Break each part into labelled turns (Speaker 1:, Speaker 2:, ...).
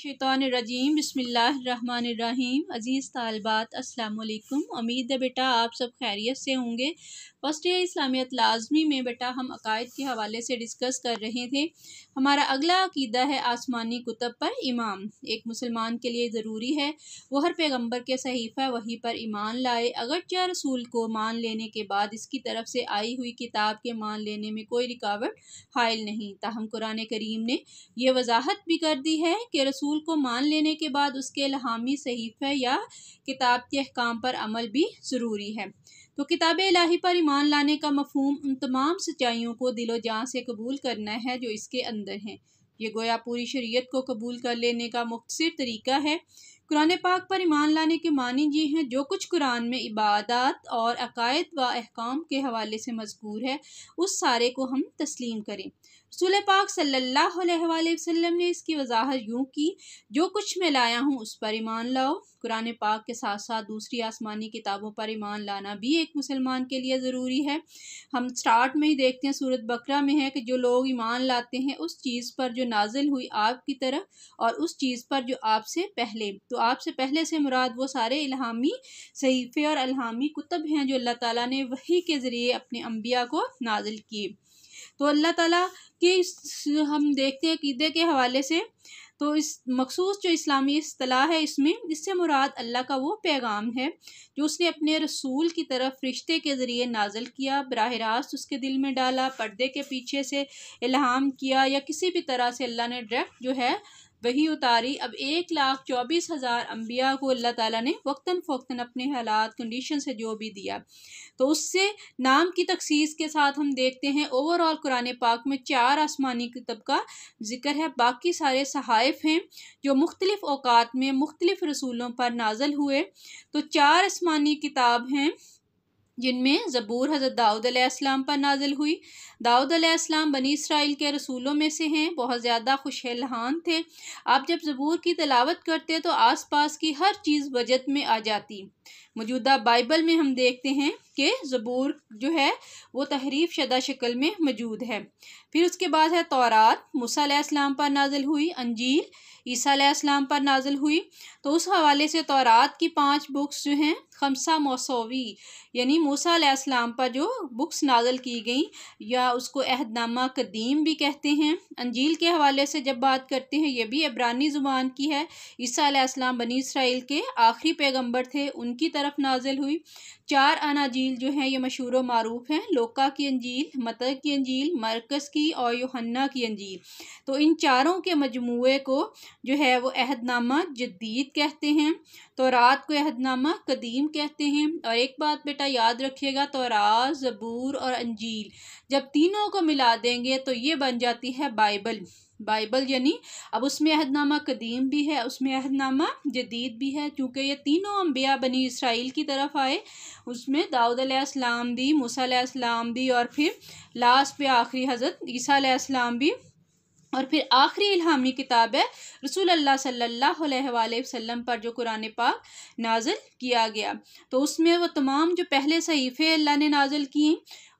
Speaker 1: शैतान रजीम बसमीम अज़ीज़ तालबात असलकुम उम्मीद है बेटा आप सब खैरियत से होंगे फर्स्ट ईयर इस्लामियत लाजमी में बेटा हम अकायद के हवाले से डिस्कस कर रहे थे हमारा अगला अकीदा है आसमानी कुतब पर इमाम एक मुसलमान के लिए ज़रूरी है वो हर पैगम्बर के सहीफ़ा वहीं पर ईमान लाए अगरचे रसूल को मान लेने के बाद इसकी तरफ से आई हुई किताब के मान लेने में कोई रिकावट हायल नहीं ताहम कुरान करीम ने यह वजाहत भी कर दी है कि रसूल रसूल को मान लेने के बाद उसके इलाहामी सहीफ़े या किताब के अहकाम पर अमल भी ज़रूरी है तो किताब इलाही पर ईमान लाने का मफहम उन तमाम सच्चाइयों को दिलो जान से कबूल करना है जो इसके अंदर हैं ये गोया पूरी शरीयत को कबूल कर लेने का मुख्तर तरीका है कुरान पाक पर ईमान लाने के मानी ये हैं जो कुछ कुरान में इबादत और अकायद व अहकाम के हवाले से मजकूर है उस सारे को हम तस्लीम करें रसूल पाक सल्लल्लाहु अलैहि वसल्लम ने इसकी वजाहत यूँ की जो कुछ मैं लाया हूँ उस पर ईमान लाओ कुरान पाक के साथ साथ दूसरी आसमानी किताबों पर ईमान लाना भी एक मुसलमान के लिए ज़रूरी है हम स्टार्ट में ही देखते हैं सूरत बकरा में है कि जो लोग ईमान लाते हैं उस चीज़ पर जो नाजिल हुई आपकी तरफ और उस चीज़ पर जो आपसे पहले तो आपसे पहले से मुराद वो सारे इल्हामी सहीफ़े और अल्हामी कुतब हैं जो अल्लाह ताला ने वही के ज़रिए अपने अम्बिया को नाजिल किए तो अल्लाह ताला के हम देखते हैं अकीदे के हवाले से तो इस मखसूस जो इस्लामी असलाह है इसमें इससे मुराद अल्लाह का वो पैगाम है जो उसने अपने रसूल की तरफ रिश्ते के ज़रिए नाजल किया बरह रास्त उसके दिल में डाला पर्दे के पीछे से इल्हाम किया या किसी भी तरह से अल्लाह ने डायरेक्ट जो है वही उतारी अब एक लाख चौबीस हज़ार अम्बिया को अल्लाह ताला ने वक्तन फोक्तन अपने हालात कंडीशन से जो भी दिया तो उससे नाम की तखसीस के साथ हम देखते हैं ओवरऑल कुरान पाक में चार आसमानी कितब का जिक्र है बाकी सारे सहाइफ हैं जो मुख्तलिफ़ अवकात में मुख्तलिफ़ रसूलों पर नाजल हुए तो चार आसमानी किताब हैं जिनमें ज़बूर हज़रत दाऊद अलैहिस्सलाम पर नाजिल हुई दाऊद अलैहिस्सलाम बनी इसराइल के रसूलों में से हैं बहुत ज़्यादा खुशहलहान थे आप जब ज़बूर की तलावत करते तो आस पास की हर चीज़ बजट में आ जाती मौजूदा बाइबल में हम देखते हैं कि ज़बूर जो है वो तहरीफ शदा शक्ल में मौजूद है फिर उसके बाद है तौरात मूसम पर नाजिल हुई अंजील ईसीम पर नाजिल हुई तो उस हवाले से तौरात की पांच बुक्स जो हैं खमसा मौसवी यानी मूसम पर जो बुक्स नाजल की गई या उसको अहदनामा कदीम भी कहते हैं अंजील के हवाले से जब बात करते हैं यह भी इब्रानी ज़ुबान की है ईसीम बनी इसराइल के आखिरी पैगम्बर थे उनकी तरफ नाजिल हुई चार अनाजील जो हैं ये मशहूर मरूफ़ हैं लोका की अंजील मतर की अंजील मरकज़ की मत्ती और योहन्ना की अंजील तो इन चारों के मजमू को जो है वो अहदनामा जदीद कहते हैं तो रात को अहदनामा कदीम कहते हैं और एक बात बेटा याद रखिएगा तो रात ज़बूर और अंजील जब तीनों को मिला देंगे तो ये बन जाती है बाइबल बाइबल यानी अब उसमें अहदनामा कदीम भी है उसमें अहदनामा जदीद भी है क्योंकि ये तीनों अम्बिया बनी इसराइल की तरफ आए उसमें दाऊद अलैहिस्सलाम भी मूसा अलैहिस्सलाम भी और फिर लास्ट पे आखिरी हज़रत ईसा अलैहिस्सलाम भी और फिर आखिरी इल्हामी किताब है रसूल अल्लाह सल्लल्लाहु अलैहि वसल्लम पर जो कुरान पाक नाजिल किया गया तो उसमें वो तमाम जो पहले सहीफ़े अल्लाह ने नाजिल किए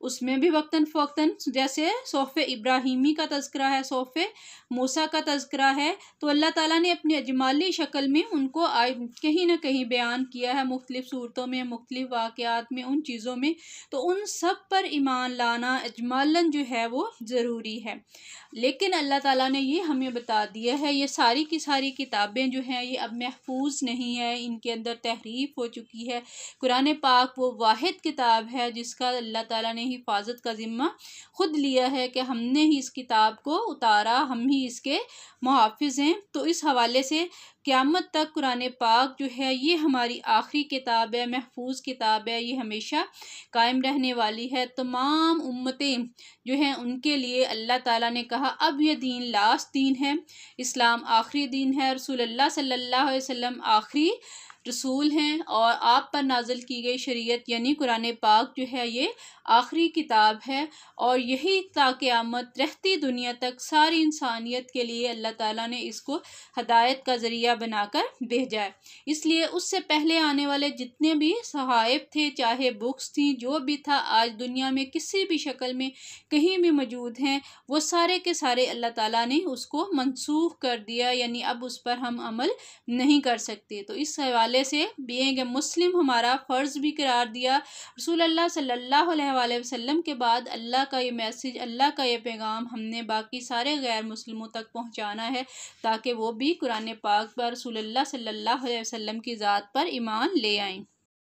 Speaker 1: उसमें भी वक्ता फ़वक्ता जैसे सोफ़ इब्राहिमी का तस्करा है सोफ़े मूसा का तस्करा है तो अल्लाह ताला ने अपनी अजमाली शक्ल में उनको कहीं ना कहीं बयान किया है मुख्तलिफ़ सूरतों में मुख्तलिफ़ वाक़ात में उन चीज़ों में तो उन सब पर ईमान लाना अजमालन जो है वो ज़रूरी है लेकिन अल्लाह ताला ने ये हमें बता दिया है ये सारी की सारी किताबें जो हैं ये अब महफूज नहीं है इनके अंदर तहरीफ हो चुकी है कुरान पाक वो वाद किताब है जिसका अल्लाह ताला ने ही हिफाजत का ज़िम्मा खुद लिया है कि हमने ही इस किताब को उतारा हम ही इसके मुहाफ़ हैं तो इस हवाले से क़्यामत तक कुरान पाक जो है ये हमारी आखिरी किताब है महफूज किताब है ये हमेशा कायम रहने वाली है तमाम उम्मतें जो हैं उनके लिए अल्लाह ताला ने कहा अब यह दीन लास्ट दीन है इस्लाम आखिरी दीन है रसूल सल्लल्लाहु अलैहि वसल्लम आखिरी रसूल हैं और आप पर नाजिल की गई शरीयत यानी कुरान पाक जो है ये आखिरी किताब है और यही आमद रहती दुनिया तक सारी इंसानियत के लिए अल्लाह ताला ने इसको हदायत का ज़रिया बनाकर भेजा है इसलिए उससे पहले आने वाले जितने भी सहाइब थे चाहे बुक्स थी जो भी था आज दुनिया में किसी भी शक्ल में कहीं भी मौजूद हैं वो सारे के सारे अल्लाह ताला ने उसको मनसूख कर दिया यानी अब उस पर हम अमल नहीं कर सकते तो इस हवाले हवाले से बींग मुस्लिम हमारा फ़र्ज़ भी करार दिया रसूल अल्लाह सल्लल्लाहु अलैहि वसल्लम के बाद अल्लाह का ये मैसेज अल्लाह का ये पैगाम हमने बाकी सारे गैर मुसलमों तक पहुँचाना है ताकि वो भी कुरान पाक पर रसूल अल्लाह सल्लल्लाहु अलैहि वसल्लम की ज़ात पर ईमान ले आएँ